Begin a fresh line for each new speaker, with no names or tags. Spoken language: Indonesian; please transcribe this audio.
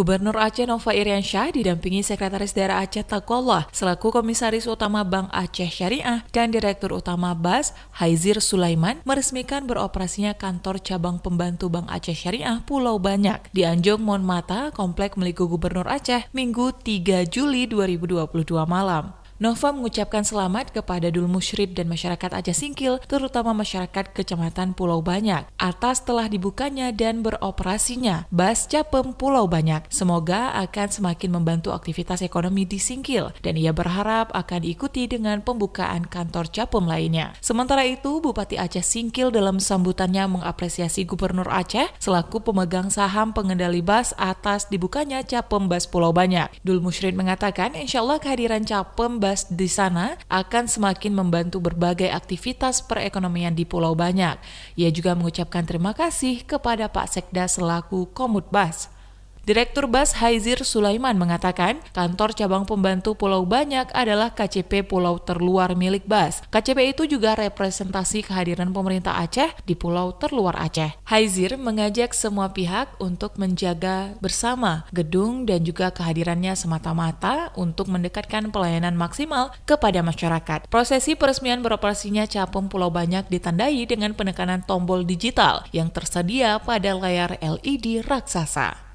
Gubernur Aceh Nova Iriansyah didampingi Sekretaris Daerah Aceh Takwallah selaku Komisaris Utama Bank Aceh Syariah dan Direktur Utama BAS Haizir Sulaiman meresmikan beroperasinya kantor cabang pembantu Bank Aceh Syariah Pulau Banyak di Anjung Monmata, Komplek Meliku Gubernur Aceh, Minggu 3 Juli 2022 malam. Nova mengucapkan selamat kepada Dul Musyrid dan masyarakat Aceh Singkil, terutama masyarakat Kecamatan Pulau Banyak, atas telah dibukanya dan beroperasinya Bas Capem Pulau Banyak. Semoga akan semakin membantu aktivitas ekonomi di Singkil, dan ia berharap akan diikuti dengan pembukaan kantor Capem lainnya. Sementara itu, Bupati Aceh Singkil dalam sambutannya mengapresiasi Gubernur Aceh selaku pemegang saham pengendali Bas atas dibukanya Capem Bas Pulau Banyak. Dul Musyrid mengatakan, insya Allah kehadiran Capem bebas di sana akan semakin membantu berbagai aktivitas perekonomian di pulau banyak. Ia juga mengucapkan terima kasih kepada Pak Sekda selaku Komutbas. Direktur Bas Haizir Sulaiman mengatakan, kantor cabang pembantu Pulau Banyak adalah KCP Pulau Terluar milik Bas. KCP itu juga representasi kehadiran pemerintah Aceh di Pulau Terluar Aceh. Haizir mengajak semua pihak untuk menjaga bersama gedung dan juga kehadirannya semata-mata untuk mendekatkan pelayanan maksimal kepada masyarakat. Prosesi peresmian beroperasinya Capung Pulau Banyak ditandai dengan penekanan tombol digital yang tersedia pada layar LED raksasa.